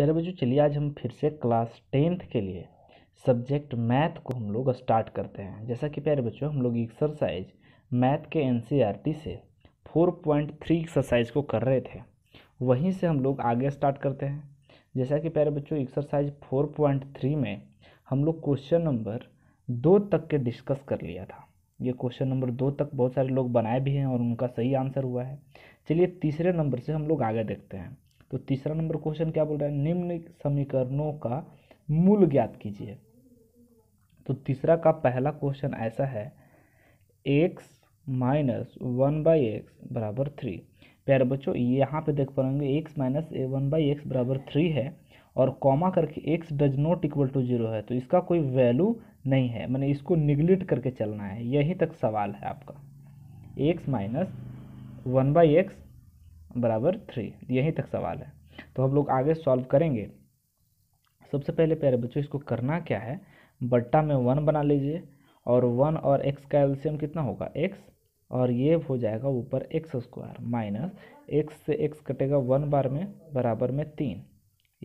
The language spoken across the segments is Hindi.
प्यारे बच्चों चलिए आज हम फिर से क्लास टेंथ के लिए सब्जेक्ट मैथ को हम लोग स्टार्ट करते हैं जैसा कि प्यारे बच्चों हम लोग एक्सरसाइज मैथ के एन e से 4.3 एक्सरसाइज को कर रहे थे वहीं से हम लोग आगे स्टार्ट करते हैं जैसा कि प्यारे बच्चों एक्सरसाइज 4.3 में हम लोग क्वेश्चन नंबर दो तक के डिस्कस कर लिया था ये क्वेश्चन नंबर दो तक बहुत सारे लोग बनाए भी हैं और उनका सही आंसर हुआ है चलिए तीसरे नंबर से हम लोग आगे देखते हैं तो तीसरा नंबर क्वेश्चन क्या बोल रहा है निम्न समीकरणों का मूल ज्ञात कीजिए तो तीसरा का पहला क्वेश्चन ऐसा है x minus one by x बराबर थ्री प्यारे बच्चों यहाँ पे देख पाएंगे x minus A one by x बराबर थ्री है और कॉमा करके x does not equal to zero है तो इसका कोई वैल्यू नहीं है मैंने इसको निगलेक्ट करके चलना है यहीं तक सवाल है आपका x minus one by x बराबर थ्री यहीं तक सवाल है तो हम लोग आगे सॉल्व करेंगे सबसे पहले प्यारे बच्चों इसको करना क्या है बट्टा में वन बना लीजिए और वन और एक्स का एल्शियम कितना होगा एक्स और ये हो जाएगा ऊपर एक्स स्क्वायर माइनस एक्स से एक्स कटेगा वन बार में बराबर में तीन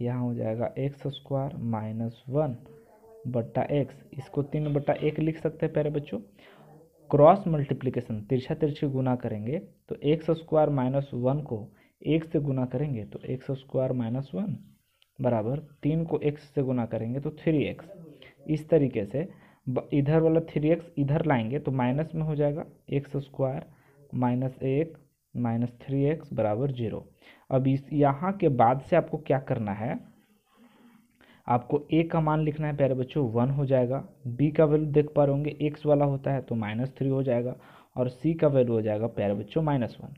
यहाँ हो जाएगा एक्स स्क्वायर माइनस वन बट्टा एक्स इसको तीन बट्टा एक लिख सकते हैं प्यारे बच्चों क्रॉस मल्टीप्लिकेशन तिरछा तिरछी गुना करेंगे तो एक्स स्क्वायर माइनस वन को एक से गुना करेंगे तो एक्स स्क्वायर माइनस वन बराबर तीन को एक्स से गुना करेंगे तो थ्री एक्स इस तरीके से इधर वाला थ्री एक्स इधर लाएंगे तो माइनस में हो जाएगा एक्स स्क्वायर माइनस एक माइनस थ्री एक्स बराबर जीरो अब इस यहाँ के बाद से आपको क्या करना है आपको ए का मान लिखना है प्यारे बच्चों वन हो जाएगा बी का वैल्यू देख पा रहे होंगे एक्स वाला होता है तो माइनस थ्री हो जाएगा और सी का वैल्यू हो जाएगा प्यारे बच्चों माइनस वन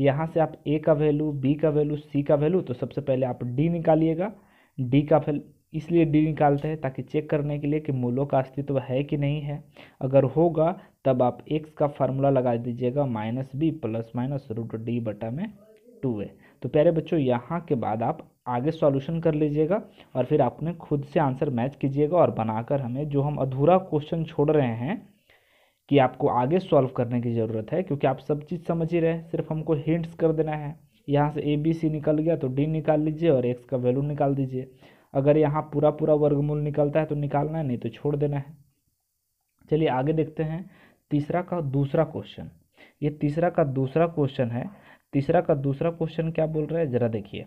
यहाँ से आप ए का वैल्यू बी का वैल्यू सी का वैल्यू तो सबसे पहले आप डी निकालिएगा डी का वैल्यू इसलिए डी निकालते हैं ताकि चेक करने के लिए कि मूलों का अस्तित्व है कि नहीं है अगर होगा तब आप एक्स का फार्मूला लगा दीजिएगा minus B plus minus root D बटा में टू है तो प्यारे बच्चों यहाँ के बाद आप आगे सॉल्यूशन कर लीजिएगा और फिर आपने खुद से आंसर मैच कीजिएगा और बनाकर हमें जो हम अधूरा क्वेश्चन छोड़ रहे हैं कि आपको आगे सॉल्व करने की ज़रूरत है क्योंकि आप सब चीज़ समझ ही रहे सिर्फ हमको हिंट्स कर देना है यहाँ से ए बी सी निकल गया तो डी निकाल लीजिए और एक्स का वैल्यू निकाल दीजिए अगर यहाँ पूरा पूरा वर्गमूल निकलता है तो निकालना है नहीं तो छोड़ देना है चलिए आगे देखते हैं तीसरा का दूसरा क्वेश्चन ये तीसरा का दूसरा क्वेश्चन है तीसरा का दूसरा क्वेश्चन क्या बोल रहा है ज़रा देखिए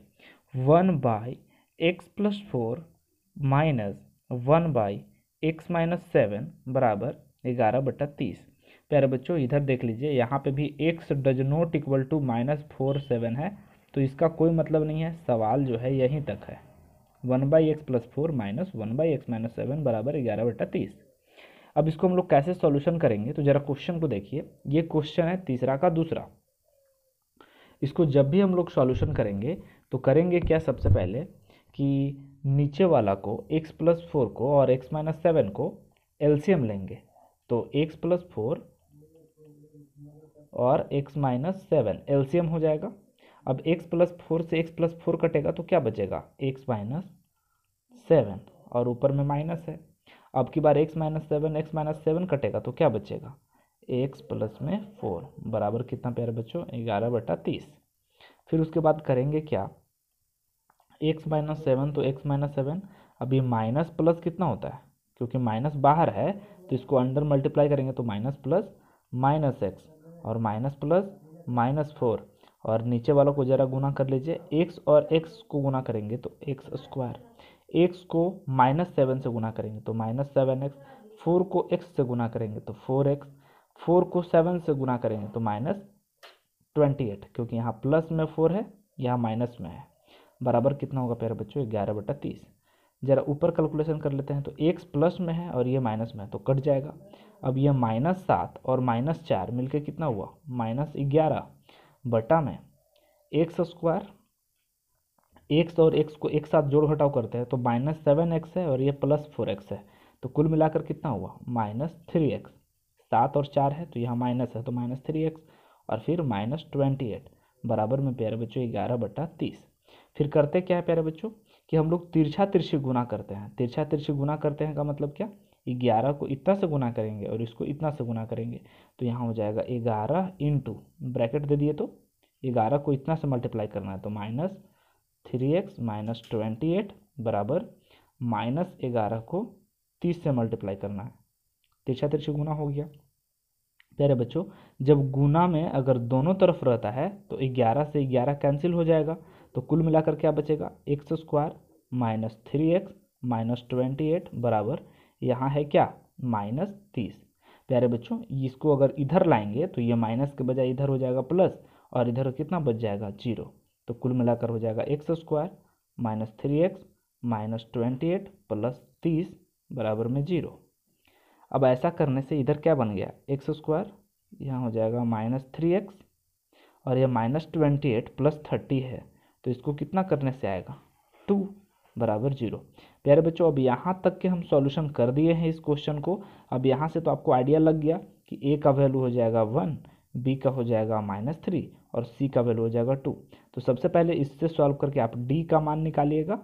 one by x plus four minus one by x minus seven बराबर ग्यारह बटा तीस प्यारे बच्चों इधर देख लीजिए यहाँ पे भी x does not equal to minus four seven है तो इसका कोई मतलब नहीं है सवाल जो है यहीं तक है one by x plus four minus one by x minus seven बराबर ग्यारह बटा तीस अब इसको हम लोग कैसे सॉल्यूशन करेंगे तो ज़रा क्वेश्चन को देखिए ये क्वेश्चन है तीसरा का दूसरा इसको जब भी हम लोग सॉल्यूशन करेंगे तो करेंगे क्या सबसे पहले कि नीचे वाला को x प्लस फोर को और x माइनस सेवन को एल्सीयम लेंगे तो x प्लस फोर और x माइनस सेवन एल्सीयम हो जाएगा अब x प्लस फोर से x प्लस फोर कटेगा तो क्या बचेगा x माइनस सेवन और ऊपर में माइनस है अब की बार x minus seven x minus seven कटेगा तो क्या बचेगा x प्लस में फोर बराबर कितना प्यारे बच्चों ग्यारह बटा तीस फिर उसके बाद करेंगे क्या एक्स माइनस सेवन तो एक्स माइनस सेवन अब ये माइनस प्लस कितना होता है क्योंकि माइनस बाहर है तो इसको अंडर मल्टीप्लाई करेंगे तो माइनस प्लस माइनस एक्स और माइनस प्लस माइनस फोर और नीचे वालों को ज़रा गुना कर लीजिए एक्स और एक्स को गुना करेंगे तो एक्स स्क्वायर एक्स को माइनस सेवन से गुना करेंगे तो माइनस सेवन एक्स फोर को एक्स से गुना करेंगे तो फोर एक्स फोर को सेवन से गुना करेंगे तो माइनस ट्वेंटी एट क्योंकि यहाँ प्लस में फोर है यहाँ माइनस में है बराबर कितना होगा प्यारे बच्चों ग्यारह बटा तीस ज़रा ऊपर कैलकुलेशन कर लेते हैं तो एक्स प्लस में है और ये माइनस में है तो कट जाएगा अब ये माइनस सात और माइनस चार मिलकर कितना हुआ माइनस ग्यारह बटा में एक्स स्क्वायर एक्स और एक्स को एक साथ जोड़ घटाव करते हैं तो माइनस सेवन एक्स है और ये प्लस फोर एक्स है तो कुल मिलाकर कितना हुआ माइनस थ्री एक्स सात और चार है तो यहाँ माइनस है तो माइनस थ्री एक्स और फिर माइनस ट्वेंटी एट बराबर में प्यारे बच्चों ग्यारह बटा तीस फिर करते क्या है प्यारे बच्चों कि हम लोग तिरछा तिरछी गुना करते हैं तिरछा तिरछी गुना करते हैं का मतलब क्या ग्यारह को इतना से गुना करेंगे और इसको इतना से गुना करेंगे तो यहाँ हो जाएगा ग्यारह इंटू ब्रैकेट दे दिए तो ग्यारह को इतना से मल्टीप्लाई करना है तो minus three x minus twenty eight बराबर माइनस ग्यारह को तीस से मल्टीप्लाई करना है तिरछा तिरछा गुना हो गया प्यारे बच्चों जब गुना में अगर दोनों तरफ रहता है तो ग्यारह से ग्यारह कैंसिल हो जाएगा तो कुल मिलाकर क्या बचेगा x square minus three x minus twenty eight बराबर यहाँ है क्या माइनस तीस प्यारे बच्चों इसको अगर इधर लाएंगे तो ये माइनस के बजाय इधर हो जाएगा प्लस और इधर कितना बच जाएगा जीरो तो कुल मिलाकर हो जाएगा x square minus three x minus twenty eight plus तीस बराबर में जीरो अब ऐसा करने से इधर क्या बन गया एक्स स्क्वायर यहाँ हो जाएगा माइनस थ्री एक्स और यह minus twenty eight plus thirty है तो इसको कितना करने से आएगा टू बराबर जीरो प्यारे बच्चों अब यहाँ तक के हम सॉल्यूशन कर दिए हैं इस क्वेश्चन को अब यहाँ से तो आपको आइडिया लग गया कि ए का वैल्यू हो जाएगा वन बी का हो जाएगा माइनस थ्री और सी का वैल्यू हो जाएगा टू तो सबसे पहले इससे सॉल्व करके आप डी का मान निकालिएगा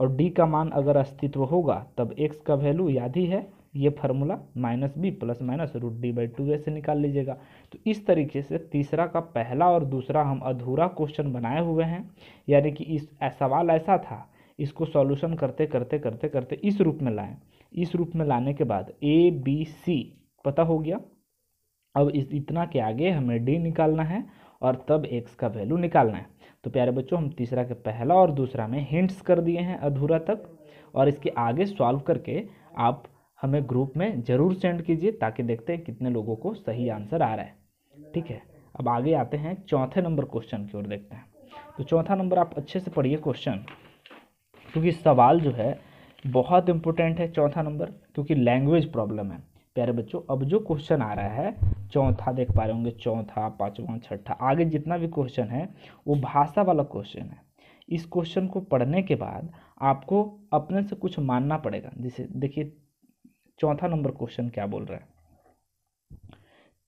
और डी का मान अगर अस्तित्व होगा तब एक्स का वैल्यू याद ही है ये formula minus B plus minus root D by two ऐसे से निकाल लीजिएगा तो इस तरीके से तीसरा का पहला और दूसरा हम अधूरा क्वेश्चन बनाए हुए हैं यानी कि इस सवाल ऐसा था इसको सॉल्यूशन करते करते करते करते इस रूप में लाएं इस रूप में लाने के बाद ए बी सी पता हो गया अब इस इतना के आगे हमें डी निकालना है और तब एक्स का वैल्यू निकालना है तो प्यारे बच्चों हम तीसरा के पहला और दूसरा में हिंट्स कर दिए हैं अधूरा तक और इसके आगे सॉल्व करके आप हमें ग्रुप में ज़रूर सेंड कीजिए ताकि देखते हैं कितने लोगों को सही आंसर आ रहा है ठीक है अब आगे आते हैं चौथे नंबर क्वेश्चन की ओर देखते हैं तो चौथा नंबर आप अच्छे से पढ़िए क्वेश्चन क्योंकि सवाल जो है बहुत इंपॉर्टेंट है चौथा नंबर क्योंकि लैंग्वेज प्रॉब्लम है प्यारे बच्चों अब जो क्वेश्चन आ रहा है चौथा देख पा रहे होंगे चौथा पाँचवा छठा आगे जितना भी क्वेश्चन है वो भाषा वाला क्वेश्चन है इस क्वेश्चन को पढ़ने के बाद आपको अपने से कुछ मानना पड़ेगा जैसे देखिए चौथा नंबर क्वेश्चन क्या बोल रहा है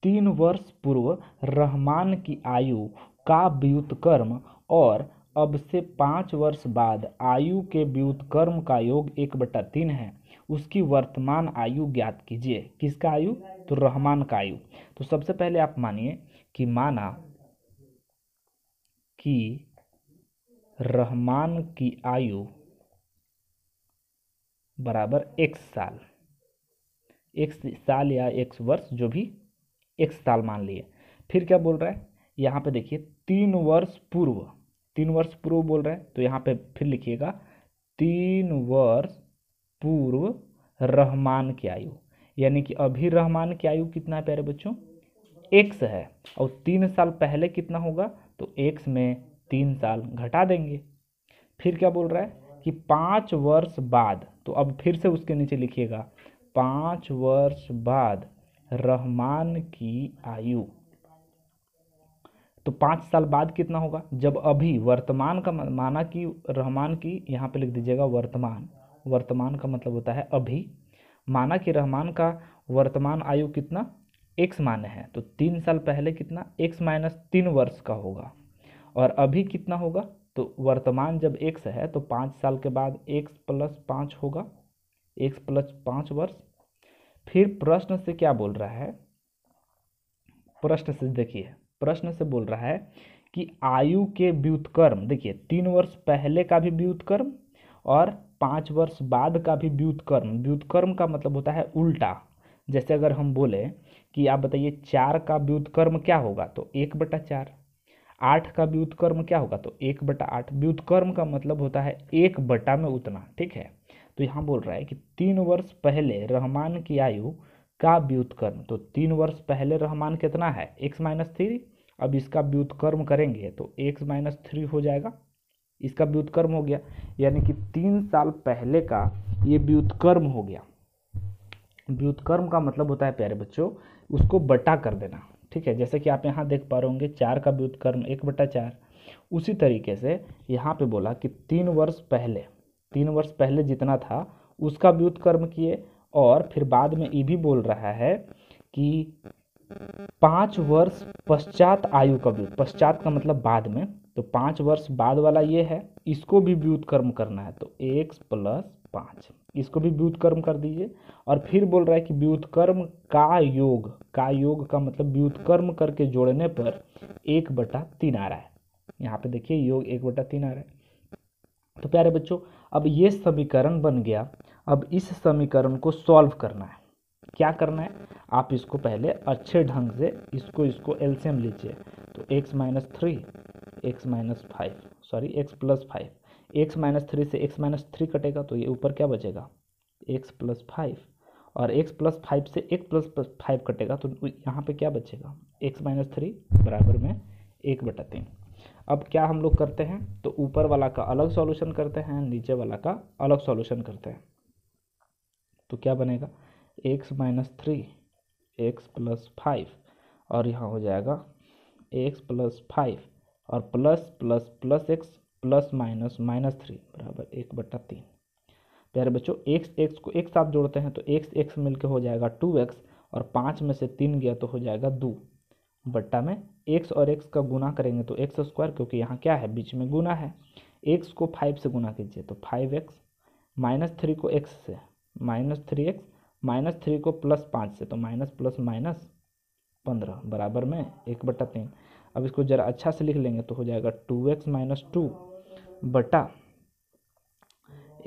तीन वर्ष पूर्व रहमान की आयु का व्युतकर्म और अब से पाँच वर्ष बाद आयु के व्युतकर्म का योग एक बटा तीन है उसकी वर्तमान आयु ज्ञात कीजिए किसका आयु तो रहमान का आयु तो सबसे पहले आप मानिए कि माना कि रहमान की आयु बराबर एक साल एक साल या एक वर्ष जो भी एक साल मान लिए फिर क्या बोल रहा है यहाँ पे देखिए तीन वर्ष पूर्व तीन वर्ष पूर्व बोल रहा है तो यहाँ पे फिर लिखिएगा तीन वर्ष पूर्व रहमान की आयु यानी कि अभी रहमान की आयु कितना है प्यारे बच्चों एक्स है और तीन साल पहले कितना होगा तो एक्स में तीन साल घटा देंगे फिर क्या बोल रहा है कि पाँच वर्ष बाद तो अब फिर से उसके नीचे लिखिएगा पाँच वर्ष बाद रहमान की आयु तो पाँच साल बाद कितना होगा जब अभी वर्तमान का माना कि रहमान की यहाँ पे लिख दीजिएगा वर्तमान वर्तमान का मतलब होता है अभी माना कि रहमान का वर्तमान आयु कितना एक्स मान्य है तो तीन साल पहले कितना एक्स माइनस तीन वर्ष का होगा और अभी कितना होगा तो वर्तमान जब एक्स है तो पाँच साल के बाद एक्स प्लस पाँच होगा एक्स प्लस पाँच वर्ष फिर प्रश्न से क्या बोल रहा है प्रश्न से देखिए प्रश्न से बोल रहा है कि आयु के व्युतकर्म देखिए तीन वर्ष पहले का भी व्युतकर्म और पाँच वर्ष बाद का भी व्युतकर्म व्युतकर्म का मतलब होता है उल्टा जैसे अगर हम बोले कि आप बताइए चार का व्युतकर्म क्या होगा तो एक बटा चार आठ का व्युतकर्म क्या होगा तो एक बटा आठ व्युतकर्म का मतलब होता है एक बटा में उतना ठीक है तो यहाँ बोल रहा है कि तीन वर्ष पहले रहमान की आयु का व्युतकर्म तो तीन वर्ष पहले रहमान कितना है एक्स माइनस थ्री अब इसका व्युतकर्म करेंगे तो एक्स माइनस थ्री हो जाएगा इसका व्युतकर्म हो गया यानी कि तीन साल पहले का ये व्युतकर्म हो गया व्युतकर्म का मतलब होता है प्यारे बच्चों उसको बटा कर देना ठीक है जैसे कि आप यहाँ देख पा रहे होंगे चार का व्युतकर्म एक बटा चार उसी तरीके से यहाँ पे बोला कि तीन वर्ष पहले तीन वर्ष पहले जितना था उसका व्युतकर्म किए और फिर बाद में ये भी बोल रहा है कि पाँच वर्ष पश्चात आयु का व्युत पश्चात का मतलब बाद में तो पाँच वर्ष बाद वाला ये है इसको भी व्युत कर्म करना है तो एक प्लस पाँच इसको भी व्युत कर्म कर दीजिए और फिर बोल रहा है कि व्युत कर्म का योग का योग का मतलब व्युत कर्म करके जोड़ने पर एक बटा तीन आ रहा है यहाँ पे देखिए योग एक बटा तीन आ रहा है तो प्यारे बच्चों अब ये समीकरण बन गया अब इस समीकरण को सॉल्व करना है क्या करना है आप इसको पहले अच्छे ढंग से इसको इसको एल्सियम लीजिए तो x minus three x minus five sorry x plus five x minus three से x माइनस थ्री कटेगा तो ये ऊपर क्या बचेगा x प्लस फाइव और x प्लस फाइव से x प्लस फाइव कटेगा तो यहाँ पे क्या बचेगा x माइनस थ्री बराबर में एक बटा तीन अब क्या हम लोग करते हैं तो ऊपर वाला का अलग सॉल्यूशन करते हैं नीचे वाला का अलग सॉल्यूशन करते हैं तो क्या बनेगा x minus three x plus five और यहाँ हो जाएगा एक्स प्लस फाइव और plus plus plus x plus minus minus three बराबर एक बट्टा तीन प्यारे बच्चों एक्स एक्स को एक साथ जोड़ते हैं तो एक्स एक्स मिलके हो जाएगा टू एक्स और पाँच में से तीन गया तो हो जाएगा दो बट्टा में एक्स और एक्स का गुना करेंगे तो एक्स स्क्वायर क्योंकि यहाँ क्या है बीच में गुना है एक्स को फाइव से गुना कीजिए तो फाइव एक्स माइनस थ्री को एक्स से minus three x minus three को प्लस पाँच से तो माइनस प्लस माइनस पंद्रह बराबर में एक बटा तीन अब इसको ज़रा अच्छा से लिख लेंगे तो हो जाएगा टू एक्स माइनस टू बटा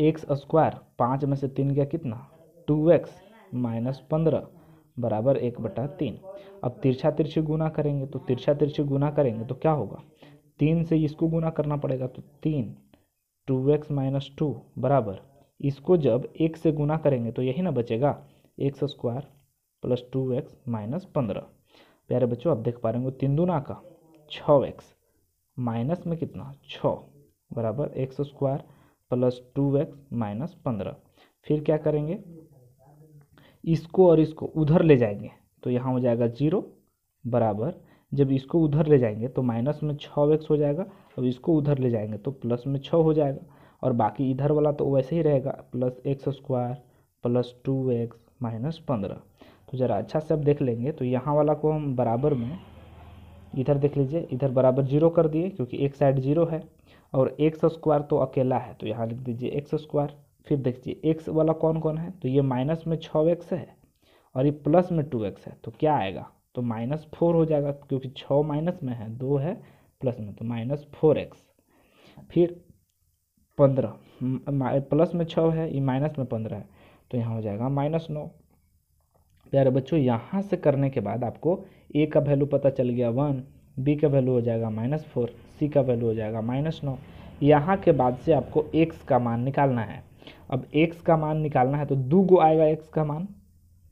एक्स स्क्वायर पाँच में से तीन गया कितना टू एक्स माइनस पंद्रह बराबर एक बटा तीन अब तिरछा तिरछे गुना करेंगे तो तिरछा तिरछे गुना करेंगे तो क्या होगा तीन से इसको गुना करना पड़ेगा तो तीन टू एक्स माइनस टू बराबर इसको जब एक से गुना करेंगे तो यही ना बचेगा x square plus two x minus पंद्रह प्यारे बच्चों आप देख पा रहे हो तीन दुना का छ एक्स माइनस में कितना छ बराबर x square plus two x minus पंद्रह फिर क्या करेंगे इसको और इसको उधर ले जाएंगे तो यहाँ हो जाएगा जीरो बराबर जब इसको उधर ले जाएंगे तो माइनस में छः एक्स हो जाएगा अब इसको उधर ले जाएंगे तो प्लस में छः हो जाएगा और बाकी इधर वाला तो वैसे ही रहेगा plus x square plus two x minus पंद्रह तो ज़रा अच्छा से अब देख लेंगे तो यहाँ वाला को हम बराबर में इधर देख लीजिए इधर बराबर जीरो कर दिए क्योंकि एक साइड जीरो है और एक्स स्क्वायर तो अकेला है तो यहाँ लिख दीजिए एक्स स्क्वायर फिर देखिए एक्स वाला कौन कौन है तो ये माइनस में छः एक्स है और ये प्लस में टू एक्स है तो क्या आएगा तो माइनस फोर हो जाएगा क्योंकि छः माइनस में है दो है प्लस में तो माइनस फोर एक्स फिर पंद्रह प्लस में छः है ये माइनस में पंद्रह है तो यहाँ हो जाएगा माइनस नौ प्यारे बच्चों यहाँ से करने के बाद आपको ए का वैल्यू पता चल गया वन बी का वैल्यू हो जाएगा माइनस फोर सी का वैल्यू हो जाएगा माइनस नौ यहाँ के बाद से आपको एक्स का मान निकालना है अब x का मान निकालना है तो दो गो आएगा एक्स का मान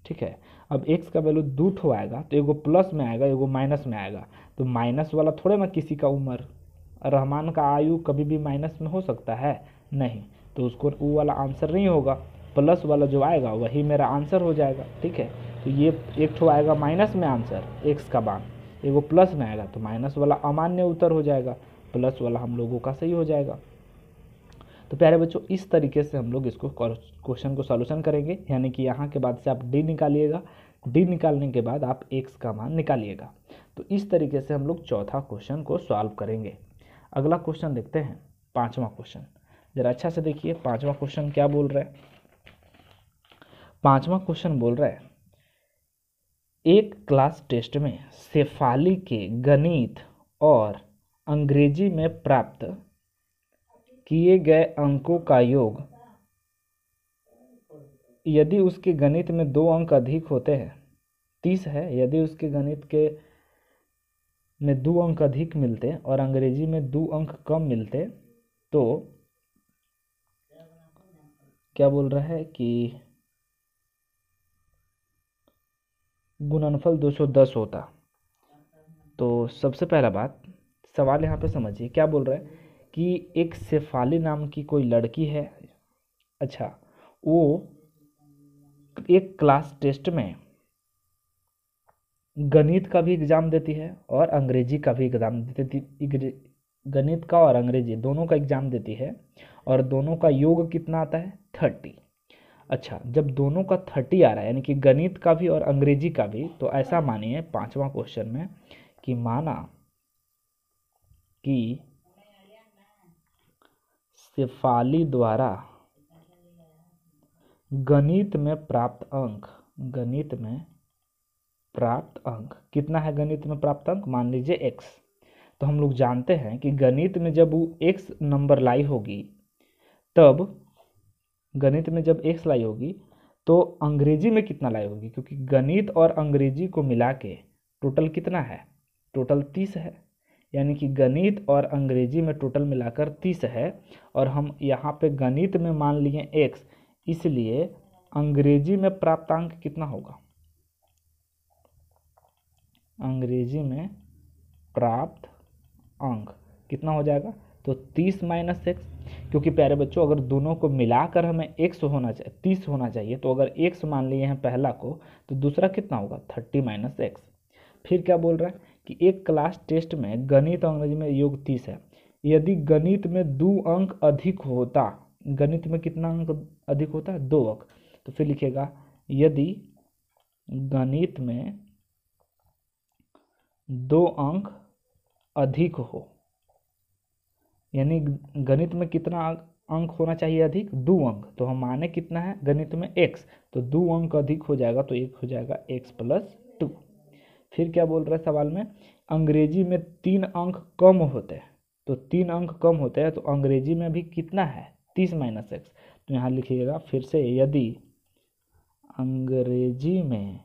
ठीक है अब एक्स का वैल्यू दो ठो आएगा तो एगो प्लस में आएगा एगो माइनस में आएगा तो माइनस वाला थोड़े ना किसी का उम्र रहमान का आयु कभी भी माइनस में हो सकता है नहीं तो उसको वो वाला आंसर नहीं होगा प्लस वाला जो आएगा वही मेरा आंसर हो जाएगा ठीक है तो ये एक ठो आएगा माइनस में आंसर एक्स का मान एगो प्लस में आएगा तो माइनस वाला अमान्य उत्तर हो जाएगा प्लस वाला हम लोगों का सही हो जाएगा तो प्यारे बच्चों इस तरीके से हम लोग इसको क्वेश्चन को सॉल्यूशन करेंगे यानी कि यहाँ के बाद से आप डी निकालिएगा डी निकालने के बाद आप एक्स का मान निकालिएगा तो इस तरीके से हम लोग चौथा क्वेश्चन को सॉल्व करेंगे अगला क्वेश्चन देखते हैं पाँचवा क्वेश्चन ज़रा अच्छा से देखिए पाँचवा क्वेश्चन क्या बोल रहा है पाँचवा क्वेश्चन बोल रहा है एक क्लास टेस्ट में सेफाली के गणित और अंग्रेजी में प्राप्त किए गए अंकों का योग यदि उसके गणित में दो अंक अधिक होते हैं तीस है यदि उसके गणित के में दो अंक अधिक मिलते और अंग्रेजी में दो अंक कम मिलते तो क्या बोल रहा है कि गुणनफल 210 होता तो सबसे पहला बात सवाल यहाँ पे समझिए क्या बोल रहा है कि एक सेफाली नाम की कोई लड़की है अच्छा वो एक क्लास टेस्ट में गणित का भी एग्ज़ाम देती है और अंग्रेजी का भी एग्ज़ाम देती गणित का और अंग्रेजी दोनों का एग्ज़ाम देती है और दोनों का योग कितना आता है थर्टी अच्छा जब दोनों का थर्टी आ रहा है यानी कि गणित का भी और अंग्रेजी का भी तो ऐसा मानिए पांचवा क्वेश्चन में कि माना कि शेफ़ाली द्वारा गणित में प्राप्त अंक गणित में प्राप्त अंक कितना है गणित में प्राप्त अंक मान लीजिए एक्स तो हम लोग जानते हैं कि गणित में जब वो एक्स नंबर लाई होगी तब गणित में जब एक्स लाई होगी तो अंग्रेजी में कितना लाई होगी क्योंकि गणित और अंग्रेजी को मिला के टोटल कितना है टोटल तीस है यानी कि गणित और अंग्रेजी में टोटल मिलाकर तीस है और हम यहाँ पे गणित में मान लिए एक इसलिए अंग्रेजी में प्राप्तांक कितना होगा अंग्रेजी में प्राप्त अंक कितना हो जाएगा तो तीस माइनस एक्स क्योंकि प्यारे बच्चों अगर दोनों को मिलाकर हमें एक्स होना चाहिए तीस होना चाहिए तो अगर सौ मान लिए हैं पहला को तो दूसरा कितना होगा थर्टी माइनस एक्स फिर क्या बोल रहा है कि एक क्लास टेस्ट में गणित और अंग्रेजी में योग तीस है यदि गणित में दो अंक अधिक होता गणित में कितना अंक अधिक होता है दो अंक तो फिर लिखेगा यदि गणित में दो अंक अधिक हो यानी गणित में कितना अंक होना चाहिए अधिक दो अंक तो हम माने कितना है गणित में एक्स तो दो अंक अधिक हो जाएगा तो एक हो जाएगा एक्स प्लस टू फिर क्या बोल रहा है सवाल में अंग्रेजी में तीन अंक कम होते हैं तो तीन अंक कम होते हैं तो अंग्रेजी में भी कितना है तीस माइनस एक्स तो यहाँ लिखिएगा फिर से यदि अंग्रेजी में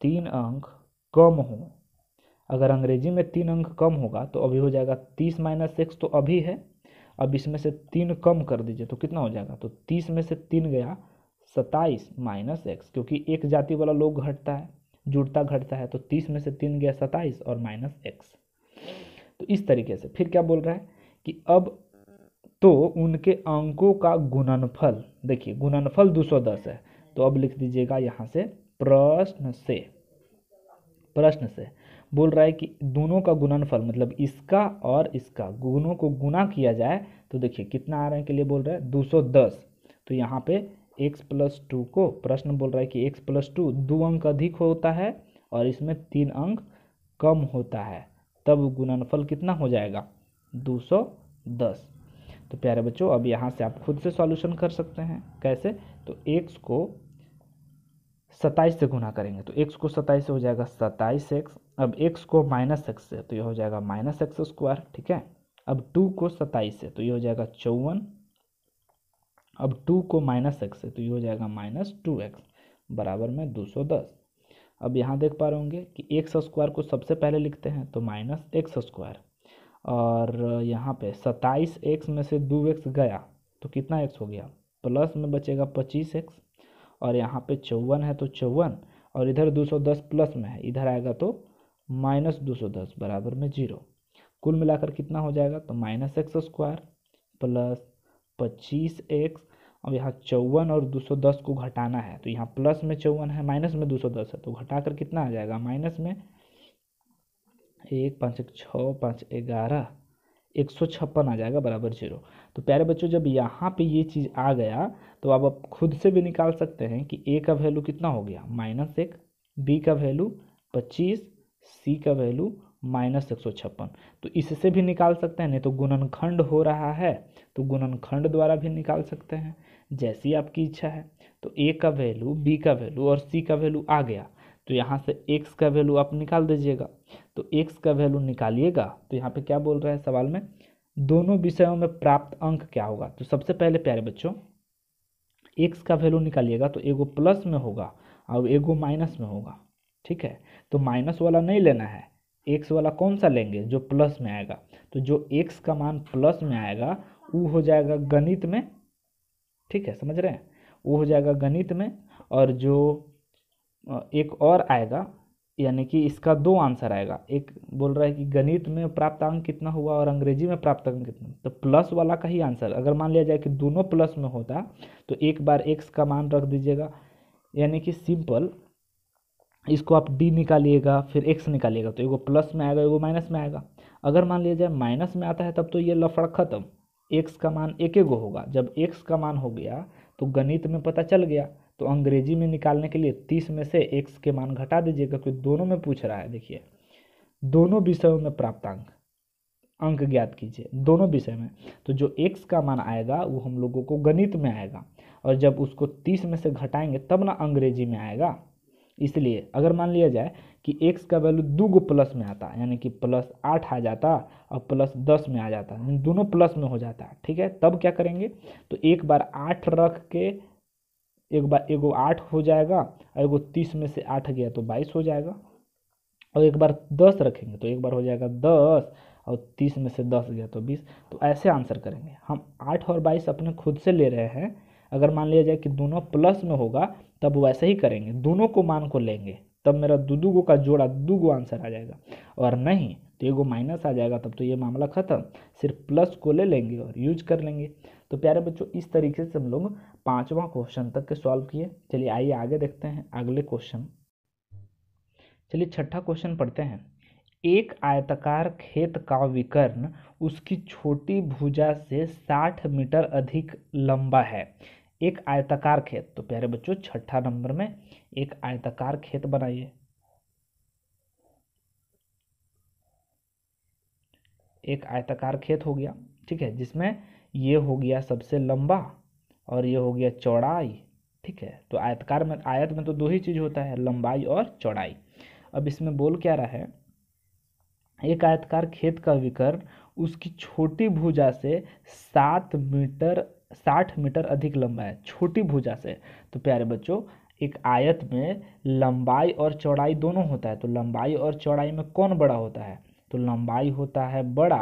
तीन अंक कम हो अगर अंग्रेजी में तीन अंक कम होगा तो अभी हो जाएगा तीस माइनस एक्स तो अभी है अब इसमें से तीन कम कर दीजिए तो कितना हो जाएगा तो तीस में से तीन गया सत्ताईस माइनस एक्स क्योंकि एक जाति वाला लोग घटता है जुड़ता घटता है तो तीस में से तीन गया सत्ताईस और माइनस एक्स तो इस तरीके से फिर क्या बोल रहा है कि अब तो उनके अंकों का गुणनफल देखिए गुणनफल 210 है तो अब लिख दीजिएगा यहाँ से प्रश्न से प्रश्न से बोल रहा है कि दोनों का गुणनफल मतलब इसका और इसका गुणों को गुना किया जाए तो देखिए कितना आ रहे हैं के लिए बोल रहा है 210 तो यहाँ पे एक्स प्लस टू को प्रश्न बोल रहा है कि एक्स प्लस टू दो अंक अधिक होता है और इसमें तीन अंक कम होता है तब गुणनफल कितना हो जाएगा दो सौ दस तो प्यारे बच्चों अब यहाँ से आप खुद से सॉल्यूशन कर सकते हैं कैसे तो एक्स को सताईस से गुना करेंगे तो एक्स को सताईस से हो जाएगा सताइस एक्स अब एक्स को माइनस एक्स से तो यह हो जाएगा माइनस एक्स स्क्वायर ठीक है अब टू को सताईस से तो ये हो जाएगा चौवन अब टू को माइनस एक्स है तो ये हो जाएगा माइनस टू एक्स बराबर में दो सौ दस अब यहाँ देख पा रहे होंगे कि एक्स स्क्वायर को सबसे पहले लिखते हैं तो माइनस एक्स स्क्वायर और यहाँ पे सत्ताईस एक्स में से दो एक्स गया तो कितना एक्स हो गया प्लस में बचेगा पच्चीस एक्स और यहाँ पे चौवन है तो चौवन और इधर दो सौ दस प्लस में है इधर आएगा तो माइनस दो सौ दस बराबर में जीरो कुल मिलाकर कितना हो जाएगा तो माइनस एक्स स्क्वायर प्लस पच्चीस एक्स और यहाँ चौवन और दो सौ दस को घटाना है तो यहाँ प्लस में चौवन है माइनस में दो सौ दस है तो घटा कर कितना आ जाएगा माइनस में एक पाँच एक छः पाँच ग्यारह एक सौ छप्पन आ जाएगा बराबर जीरो तो प्यारे बच्चों जब यहाँ पे ये चीज़ आ गया तो अब आप खुद से भी निकाल सकते हैं कि ए का वैल्यू कितना हो गया माइनस एक बी का वैल्यू पच्चीस सी का वैल्यू माइनस एक सौ छप्पन तो इससे भी निकाल सकते हैं नहीं तो गुणनखंड हो रहा है तो गुणनखंड द्वारा भी निकाल सकते हैं जैसी आपकी इच्छा है तो ए का वैल्यू बी का वैल्यू और सी का वैल्यू आ गया तो यहाँ से एक्स का वैल्यू आप निकाल दीजिएगा तो एक्स का वैल्यू निकालिएगा तो यहाँ पर क्या बोल रहा है सवाल में दोनों विषयों में प्राप्त अंक क्या होगा तो सबसे पहले प्यारे बच्चों एक्स का वैल्यू निकालिएगा तो एगो प्लस में होगा और एगो माइनस में होगा ठीक है तो माइनस वाला नहीं लेना है एक्स वाला कौन सा लेंगे जो प्लस में आएगा तो जो एक्स का मान प्लस में आएगा वो हो जाएगा गणित में ठीक है समझ रहे हैं वो हो जाएगा गणित में और जो एक और आएगा यानी कि इसका दो आंसर आएगा एक बोल रहा है कि गणित में प्राप्त अंक कितना हुआ और अंग्रेजी में प्राप्त अंक कितना तो प्लस वाला का ही आंसर अगर मान लिया जाए कि दोनों प्लस में होता तो एक बार एक्स का मान रख दीजिएगा यानी कि सिंपल इसको आप डी निकालिएगा फिर एक्स निकालिएगा तो एगो प्लस में आएगा एगो माइनस में आएगा अगर मान लिया जाए माइनस में आता है तब तो ये लफड़ ख़त्म एक्स का मान एक एगो होगा जब एक्स का मान हो गया तो गणित में पता चल गया तो अंग्रेजी में निकालने के लिए तीस में से एक्स के मान घटा दीजिएगा क्योंकि दोनों में पूछ रहा है देखिए दोनों विषयों में प्राप्तांक अंक ज्ञात कीजिए दोनों विषय में तो जो एक्स का मान आएगा वो हम लोगों को गणित में आएगा और जब उसको तीस में से घटाएंगे तब ना अंग्रेजी में आएगा इसलिए अगर मान लिया जाए कि एक्स का वैल्यू दो गो प्लस में आता यानी कि प्लस आठ आ जाता और प्लस दस में आ जाता दोनों प्लस में हो जाता ठीक है तब क्या करेंगे तो एक बार आठ रख के एक बार एगो आठ हो जाएगा और एगो तीस में से आठ गया तो बाईस हो जाएगा और एक बार दस रखेंगे तो एक बार हो जाएगा दस और तीस में से दस गया तो बीस तो ऐसे आंसर करेंगे हम आठ और बाईस अपने खुद से ले रहे हैं अगर मान लिया जाए कि दोनों प्लस में होगा तब वैसे ही करेंगे दोनों को मान को लेंगे तब मेरा दो गो का जोड़ा गो आंसर आ जाएगा और नहीं तो एगो माइनस आ जाएगा तब तो ये मामला ख़त्म सिर्फ प्लस को ले लेंगे और यूज कर लेंगे तो प्यारे बच्चों इस तरीके से हम लोग पाँचवा क्वेश्चन तक के सॉल्व किए चलिए आइए आगे देखते हैं अगले क्वेश्चन चलिए छठा क्वेश्चन पढ़ते हैं एक आयताकार खेत का विकर्ण उसकी छोटी भुजा से 60 मीटर अधिक लंबा है एक आयताकार खेत तो प्यारे बच्चों छठा नंबर में एक आयताकार खेत बनाइए एक आयताकार खेत हो गया ठीक है जिसमें ये हो गया सबसे लंबा और ये हो गया चौड़ाई ठीक है तो आयतकार में आयत में तो दो ही चीज़ होता है लंबाई और चौड़ाई अब इसमें बोल क्या रहा है एक आयतकार खेत का विकर्ण उसकी छोटी भुजा से सात मीटर साठ मीटर अधिक लंबा है छोटी भुजा से तो प्यारे बच्चों एक आयत में लंबाई और चौड़ाई दोनों होता है तो लंबाई और चौड़ाई में कौन बड़ा होता है तो लंबाई होता है बड़ा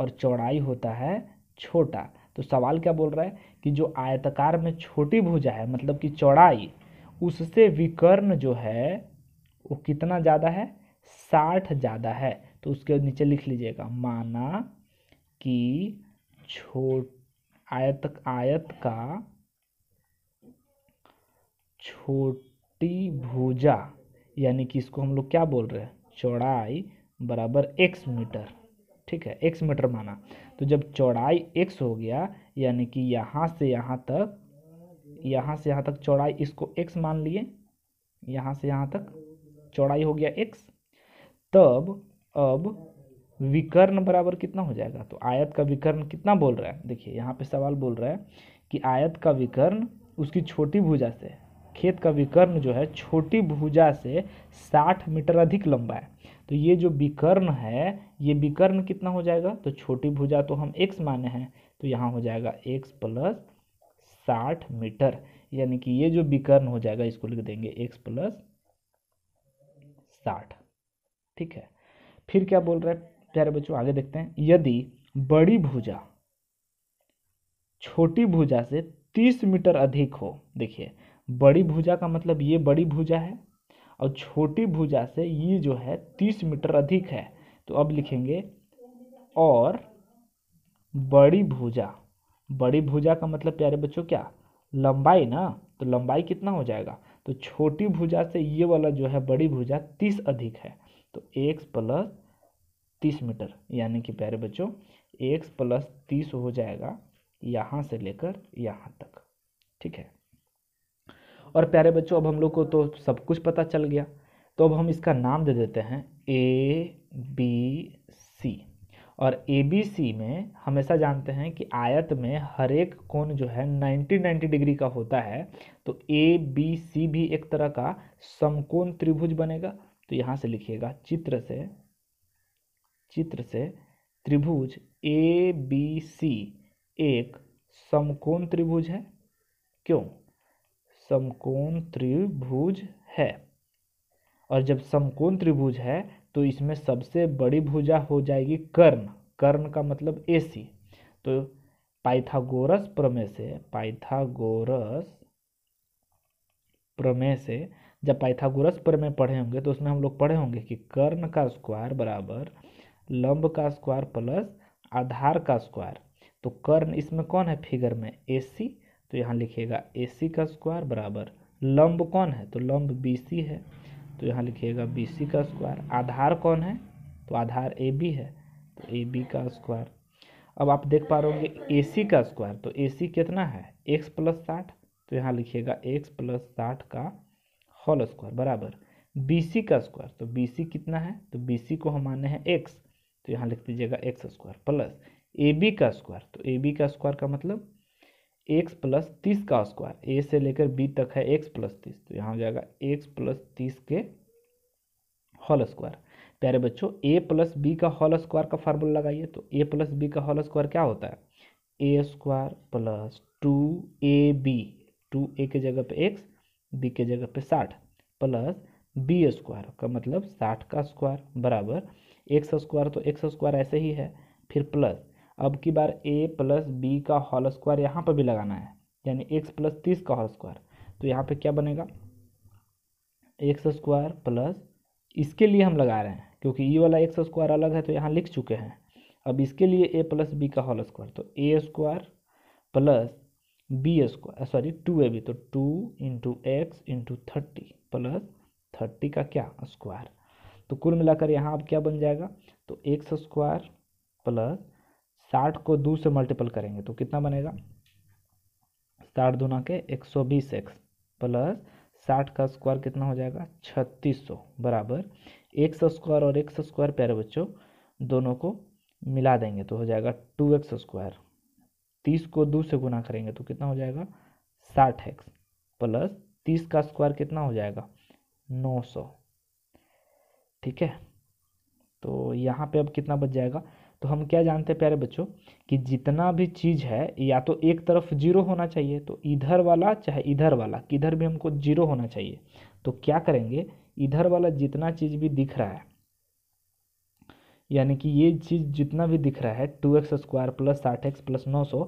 और चौड़ाई होता है छोटा तो सवाल क्या बोल रहा है कि जो आयताकार में छोटी भुजा है मतलब कि चौड़ाई उससे विकर्ण जो है वो कितना ज़्यादा है साठ ज़्यादा है तो उसके नीचे लिख लीजिएगा माना कि छोट आयत आयत का छोटी भुजा यानी कि इसको हम लोग क्या बोल रहे हैं चौड़ाई बराबर एक्स मीटर ठीक है एक्स मीटर माना तो जब चौड़ाई एक्स हो गया यानी कि यहाँ से यहाँ तक यहाँ से यहाँ तक चौड़ाई इसको एक्स मान लिए यहाँ से यहाँ तक चौड़ाई हो गया एक्स तब अब विकर्ण बराबर कितना हो जाएगा तो आयत का विकर्ण कितना बोल रहा है देखिए यहाँ पे सवाल बोल रहा है कि आयत का विकर्ण उसकी छोटी भुजा से खेत का विकर्ण जो है छोटी भुजा से 60 मीटर अधिक लंबा है तो ये जो विकर्ण है ये विकर्ण कितना हो जाएगा तो छोटी भुजा तो हम एक्स माने हैं तो यहाँ हो जाएगा एक्स प्लस साठ मीटर यानी कि ये जो विकर्ण हो जाएगा इसको लिख देंगे एक्स प्लस साठ ठीक है फिर क्या बोल रहा है प्यारे बच्चों आगे देखते हैं यदि बड़ी भुजा छोटी भुजा से तीस मीटर अधिक हो देखिए बड़ी भुजा का मतलब ये बड़ी भुजा है और छोटी भुजा से ये जो है तीस मीटर अधिक है तो अब लिखेंगे और बड़ी भुजा बड़ी भुजा का मतलब प्यारे बच्चों क्या लंबाई ना तो लंबाई कितना हो जाएगा तो छोटी भुजा से ये वाला जो है बड़ी भुजा तीस अधिक है तो एक्स प्लस तीस मीटर यानी कि प्यारे बच्चों एक प्लस तीस हो जाएगा यहाँ से लेकर यहाँ तक ठीक है और प्यारे बच्चों अब हम लोग को तो सब कुछ पता चल गया तो अब हम इसका नाम दे देते हैं ए बी सी और ए बी सी में हमेशा जानते हैं कि आयत में हर एक कोण जो है नाइन्टी नाइन्टी डिग्री का होता है तो ए बी सी भी एक तरह का समकोण त्रिभुज बनेगा तो यहाँ से लिखिएगा चित्र से चित्र से त्रिभुज ए बी सी एक समकोण त्रिभुज है क्यों समकोण त्रिभुज है और जब समकोण त्रिभुज है तो इसमें सबसे बड़ी भुजा हो जाएगी कर्ण कर्ण का मतलब ए सी तो पाइथागोरस प्रमेय से पाइथागोरस प्रमेय से जब पाइथागोरस प्रमेय पढ़े होंगे तो उसमें हम लोग पढ़े होंगे कि कर्ण का स्क्वायर बराबर लंब का स्क्वायर प्लस आधार का स्क्वायर तो कर्ण इसमें कौन है फिगर में ए सी तो यहाँ लिखिएगा ए सी का स्क्वायर बराबर लंब कौन है तो लंब बी सी है तो यहाँ लिखिएगा बी सी का स्क्वायर आधार कौन है तो आधार ए बी है तो ए बी का स्क्वायर अब आप देख पा रहे हो ए सी का स्क्वायर तो ए सी कितना है एक्स प्लस साठ तो यहाँ लिखिएगा एक्स प्लस साठ का होल स्क्वायर बराबर बी सी का स्क्वायर तो बी सी कितना है तो बी सी को हम माने हैं एक्स तो यहाँ लिख दीजिएगा x square plus A B का स्क्वायर तो ए बी का स्क्वायर का मतलब एक्स प्लस तीस का स्क्वायर ए से लेकर बी तक है एक्स प्लस तीस तो यहाँ हो जाएगा एक्स प्लस तीस के होल स्क्वायर प्यारे बच्चों ए प्लस बी का होल स्क्वायर का फार्मूला लगाइए तो ए प्लस बी का होल स्क्वायर क्या होता है A square plus two A B two A के जगह पे एक्स बी के जगह पे साठ प्लस बी स्क्वायर का मतलब साठ का स्क्वायर बराबर एक्स स्क्वायर तो एक्स स्क्वायर ऐसे ही है फिर प्लस अब की बार ए प्लस बी का होल स्क्वायर यहाँ पर भी लगाना है यानी एक्स प्लस तीस का होल स्क्वायर तो यहाँ पे क्या बनेगा एक्स स्क्वायर प्लस इसके लिए हम लगा रहे हैं क्योंकि ई वाला एक्स स्क्वायर अलग है तो यहाँ लिख चुके हैं अब इसके लिए ए प्लस बी का होल स्क्वायर तो A square plus B square sorry two A B तो two into x into thirty plus thirty का क्या स्क्वायर तो कुल मिलाकर यहाँ अब क्या बन जाएगा तो एक सौ स्क्वायर प्लस साठ को दो से मल्टीपल करेंगे तो कितना बनेगा साठ दोना के एक सौ बीस एक्स प्लस साठ का स्क्वायर कितना हो जाएगा छत्तीस सौ बराबर एक सौ स्क्वायर और एक सौ स्क्वायर प्यारे बच्चों दोनों को मिला देंगे तो हो जाएगा टू एक्स स्क्वायर तीस को दो से गुना करेंगे तो कितना हो जाएगा साठ एक्स प्लस तीस का स्क्वायर कितना हो जाएगा नौ सौ ठीक है तो यहाँ पे अब कितना बच जाएगा तो हम क्या जानते हैं प्यारे बच्चों कि जितना भी चीज़ है या तो एक तरफ जीरो होना चाहिए तो इधर वाला चाहे इधर वाला किधर भी हमको जीरो होना चाहिए तो क्या करेंगे इधर वाला जितना चीज़ भी दिख रहा है यानी कि ये चीज़ जितना भी दिख रहा है टू एक्स स्क्वायर प्लस साठ एक्स प्लस नौ सौ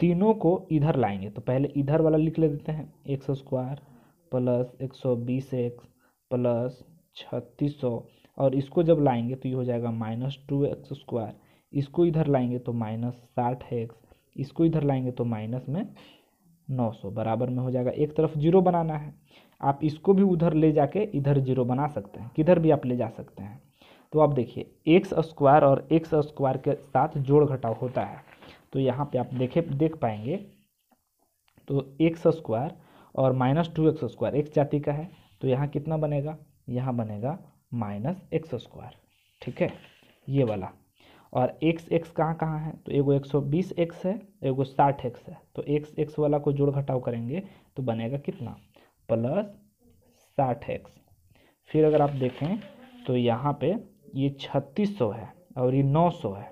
तीनों को इधर लाएंगे तो पहले इधर वाला लिख ले देते हैं एक्स स्क्वायर प्लस एक सौ बीस एक्स प्लस छत्तीस सौ और इसको जब लाएंगे तो ये हो जाएगा माइनस टू एक्स स्क्वायर इसको इधर लाएंगे तो माइनस साठ एक्स इसको इधर लाएंगे तो माइनस में नौ सौ बराबर में हो जाएगा एक तरफ जीरो बनाना है आप इसको भी उधर ले जाके इधर जीरो बना सकते हैं किधर भी आप ले जा सकते हैं तो आप देखिए एक्स स्क्वायर और एक्स स्क्वायर के साथ जोड़ घटाव होता है तो यहाँ पे आप देखे देख पाएंगे तो एक्स स्क्वायर और माइनस टू एक्स स्क्वायर एक जाति का है तो यहाँ कितना बनेगा यहाँ बनेगा माइनस एक्स स्क्वायर ठीक है ये वाला और एक्स एक्स कहाँ कहाँ है तो एगो एक सौ बीस एक्स है एगो साठ एक्स है तो एक्स एक्स वाला को जोड़ घटाव करेंगे तो बनेगा कितना प्लस साठ एक्स फिर अगर आप देखें तो यहाँ पे ये छत्तीस सौ है और ये नौ सौ है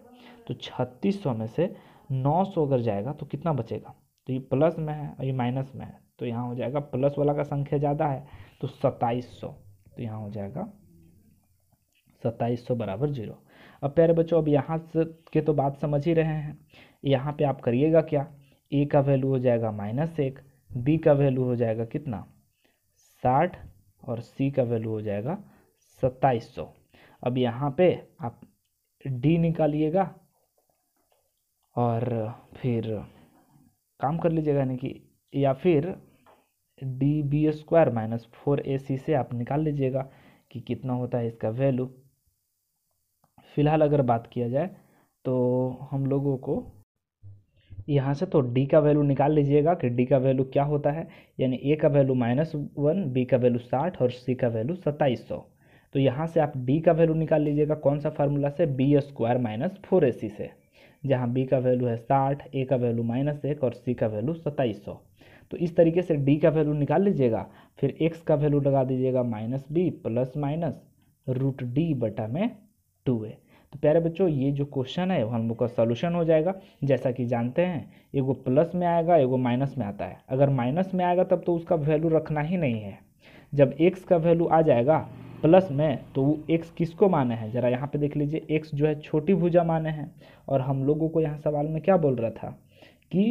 तो छत्तीस सौ में से नौ सौ अगर जाएगा तो कितना बचेगा तो ये प्लस में है और ये माइनस में है तो यहाँ हो जाएगा प्लस वाला का संख्या ज़्यादा है तो सत्ताईस सौ तो यहाँ हो जाएगा सत्ताईस सौ बराबर जीरो अब प्यारे बच्चों अब यहाँ से के तो बात समझ ही रहे हैं यहाँ पे आप करिएगा क्या ए का वैल्यू हो जाएगा माइनस एक बी का वैल्यू हो जाएगा कितना साठ और सी का वैल्यू हो जाएगा सत्ताईस सौ अब यहाँ पे आप डी निकालिएगा और फिर काम कर लीजिएगा यानी कि या फिर D B square minus four A C से आप निकाल लीजिएगा कि कितना होता है इसका वैल्यू फिलहाल अगर बात किया जाए तो हम लोगों को यहाँ से तो डी का वैल्यू निकाल लीजिएगा कि डी का वैल्यू क्या होता है यानी ए का वैल्यू माइनस वन बी का वैल्यू साठ और सी का वैल्यू सत्ताईस सौ तो यहाँ से आप डी का वैल्यू निकाल लीजिएगा कौन सा फार्मूला से B square minus four A C से जहाँ बी का वैल्यू है साठ ए का वैल्यू माइनस एक और सी का वैल्यू सत्ताईस सौ तो इस तरीके से डी का वैल्यू निकाल लीजिएगा फिर एक्स का वैल्यू लगा दीजिएगा minus B plus minus root D बटा में टू ए तो प्यारे बच्चों ये जो क्वेश्चन है वो हम लोग का सॉल्यूशन हो जाएगा जैसा कि जानते हैं एगो प्लस में आएगा एगो माइनस में आता है अगर माइनस में आएगा तब तो उसका वैल्यू रखना ही नहीं है जब एक्स का वैल्यू आ जाएगा प्लस में तो वो एक्स किसको माने हैं ज़रा यहाँ पे देख लीजिए एक्स जो है छोटी भुजा माने हैं और हम लोगों को यहाँ सवाल में क्या बोल रहा था कि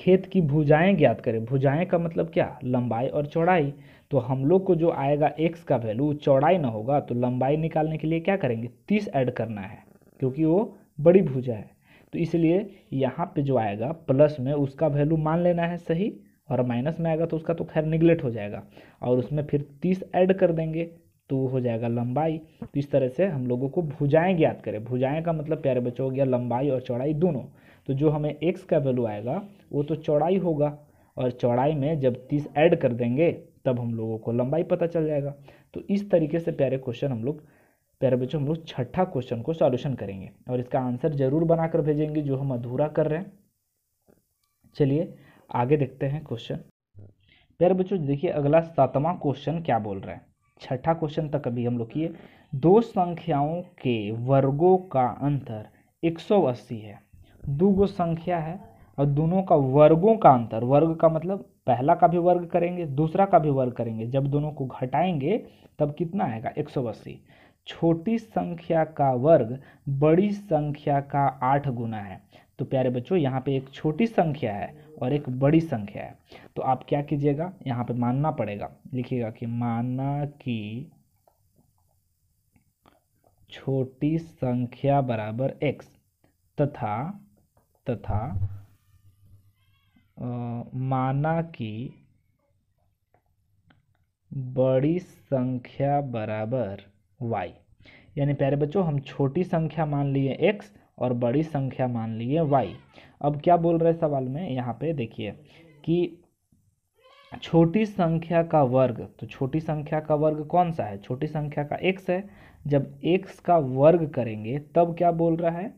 खेत की भुजाएं ज्ञात करें भुजाएं का मतलब क्या लंबाई और चौड़ाई तो हम लोग को जो आएगा एक्स का वैल्यू चौड़ाई ना होगा तो लंबाई निकालने के लिए क्या करेंगे तीस ऐड करना है क्योंकि वो बड़ी भुजा है तो इसलिए यहाँ पे जो आएगा प्लस में उसका वैल्यू मान लेना है सही और माइनस में आएगा तो उसका तो खैर निगलेक्ट हो जाएगा और उसमें फिर तीस ऐड कर देंगे तो हो जाएगा लंबाई तो इस तरह से हम लोगों को भुजाएँ ज्ञात करें भुजाएँ का मतलब प्यारे बच्चों हो गया लंबाई और चौड़ाई दोनों तो जो हमें एक्स का वैल्यू आएगा वो तो चौड़ाई होगा और चौड़ाई में जब तीस ऐड कर देंगे तब हम लोगों को लंबाई पता चल जाएगा तो इस तरीके से प्यारे क्वेश्चन हम लोग प्यारे बच्चों हम लोग छठा क्वेश्चन को सॉल्यूशन करेंगे और इसका आंसर जरूर बनाकर भेजेंगे जो हम अधूरा कर रहे हैं चलिए आगे देखते हैं क्वेश्चन प्यारे बच्चों देखिए अगला सातवां क्वेश्चन क्या बोल रहा है छठा क्वेश्चन तक अभी हम लोग किए दो संख्याओं के वर्गों का अंतर 180 है दो गो संख्या है और दोनों का वर्गों का अंतर वर्ग का मतलब पहला का भी वर्ग करेंगे दूसरा का भी वर्ग करेंगे जब दोनों को घटाएंगे तब कितना आएगा एक सौ अस्सी छोटी संख्या का वर्ग बड़ी संख्या का आठ गुना है तो प्यारे बच्चों यहाँ पे एक छोटी संख्या है और एक बड़ी संख्या है तो आप क्या कीजिएगा यहाँ पे मानना पड़ेगा लिखिएगा कि माना कि छोटी संख्या बराबर एक्स तथा तथा माना कि बड़ी संख्या बराबर y यानी प्यारे बच्चों हम छोटी संख्या मान लिए x और बड़ी संख्या मान लिए y अब क्या बोल रहे सवाल में यहाँ पे देखिए कि छोटी संख्या का वर्ग तो छोटी संख्या का वर्ग कौन सा है छोटी संख्या का x है जब x का वर्ग करेंगे तब क्या बोल रहा है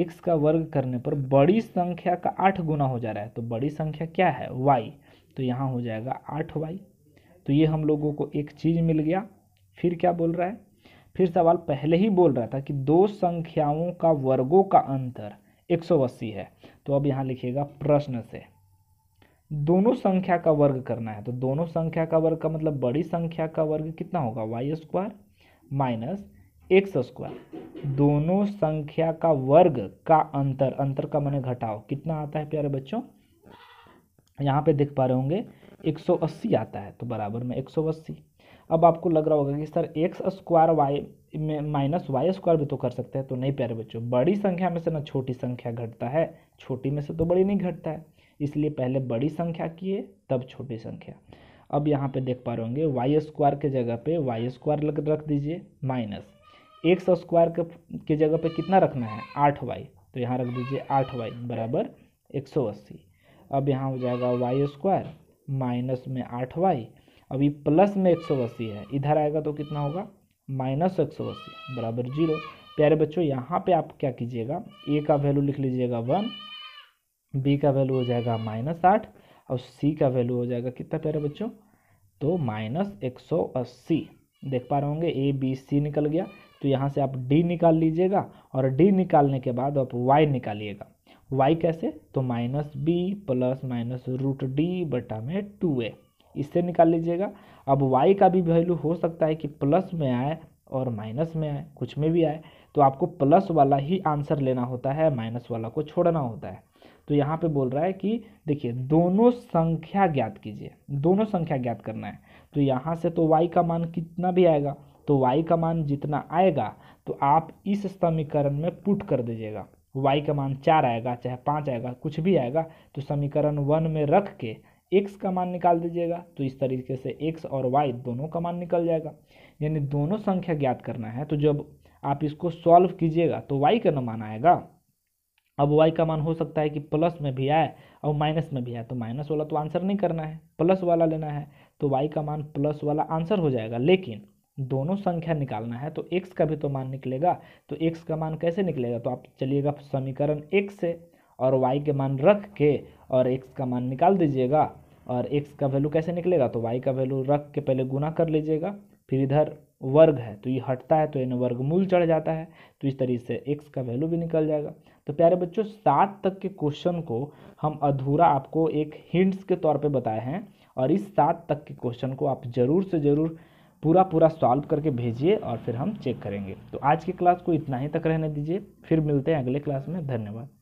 एक्स का वर्ग करने पर बड़ी संख्या का आठ गुना हो जा रहा है तो बड़ी संख्या क्या है वाई तो यहाँ हो जाएगा आठ वाई तो ये हम लोगों को एक चीज़ मिल गया फिर क्या बोल रहा है फिर सवाल पहले ही बोल रहा था कि दो संख्याओं का वर्गों का अंतर अस्सी है तो अब यहाँ लिखिएगा प्रश्न से दोनों संख्या का वर्ग करना है तो दोनों संख्या का वर्ग का मतलब बड़ी संख्या का वर्ग कितना होगा y square minus x square दोनों संख्या का वर्ग का अंतर अंतर का मैंने घटाओ कितना आता है प्यारे बच्चों यहाँ पे देख पा रहे होंगे 180 आता है तो बराबर में 180 अब आपको लग रहा होगा कि सर एक्स स्क्वायर वाई में माइनस वाई स्क्वायर भी तो कर सकते हैं तो नहीं प्यारे बच्चों बड़ी संख्या में से ना छोटी संख्या घटता है छोटी में से तो बड़ी नहीं घटता है इसलिए पहले बड़ी संख्या किए तब छोटी संख्या अब यहाँ पे देख पा रहे होंगे वाई स्क्वायर के जगह पे वाई स्क्वायर रख दीजिए माइनस एक सौ स्क्वायर के, के जगह पे कितना रखना है आठ वाई तो यहाँ रख दीजिए आठ वाई बराबर एक सौ अस्सी अब यहाँ हो जाएगा वाई स्क्वायर माइनस में आठ वाई अभी प्लस में एक सौ अस्सी है इधर आएगा तो कितना होगा माइनस एक सौ अस्सी बराबर जीरो प्यारे बच्चों यहाँ पे आप क्या कीजिएगा ए का वैल्यू लिख लीजिएगा वन बी का वैल्यू हो जाएगा माइनस आठ और सी का वैल्यू हो जाएगा कितना प्यारे बच्चों तो माइनस एक सौ अस्सी देख पा रहे होंगे ए बी सी निकल गया तो यहाँ से आप डी निकाल लीजिएगा और डी निकालने के बाद आप वाई निकालिएगा वाई कैसे तो minus B plus minus root D बटा में टू ए इससे निकाल लीजिएगा अब वाई का भी वैल्यू हो सकता है कि प्लस में आए और माइनस में आए कुछ में भी आए तो आपको प्लस वाला ही आंसर लेना होता है माइनस वाला को छोड़ना होता है तो यहाँ पे बोल रहा है कि देखिए दोनों संख्या ज्ञात कीजिए दोनों संख्या ज्ञात करना है तो यहाँ से तो y का मान कितना भी आएगा तो y का मान जितना आएगा तो आप इस समीकरण में पुट कर दीजिएगा y का मान चार आएगा चाहे पाँच आएगा कुछ भी आएगा तो समीकरण वन में रख के x का मान निकाल दीजिएगा तो इस तरीके से x और y दोनों का मान निकल जाएगा यानी दोनों संख्या ज्ञात करना है तो जब आप इसको सॉल्व कीजिएगा तो y का न मान आएगा अब y का मान हो सकता है कि प्लस में भी आए और माइनस में भी आए तो माइनस वाला तो आंसर नहीं करना है प्लस वाला लेना है तो y का मान प्लस वाला आंसर हो जाएगा लेकिन दोनों संख्या निकालना है तो एक्स का भी तो मान निकलेगा तो एक्स का मान कैसे निकलेगा तो आप चलिएगा समीकरण x से और वाई के मान रख के और x का मान निकाल दीजिएगा और x का वैल्यू कैसे निकलेगा तो वाई का वैल्यू रख के पहले गुना कर लीजिएगा फिर इधर वर्ग है तो ये हटता है तो वर्ग मूल चढ़ जाता है तो इस तरीके से x का वैल्यू भी निकल जाएगा तो प्यारे बच्चों सात तक के क्वेश्चन को हम अधूरा आपको एक हिंट्स के तौर पे बताए हैं और इस सात तक के क्वेश्चन को आप ज़रूर से ज़रूर पूरा पूरा सॉल्व करके भेजिए और फिर हम चेक करेंगे तो आज की क्लास को इतना ही तक रहने दीजिए फिर मिलते हैं अगले क्लास में धन्यवाद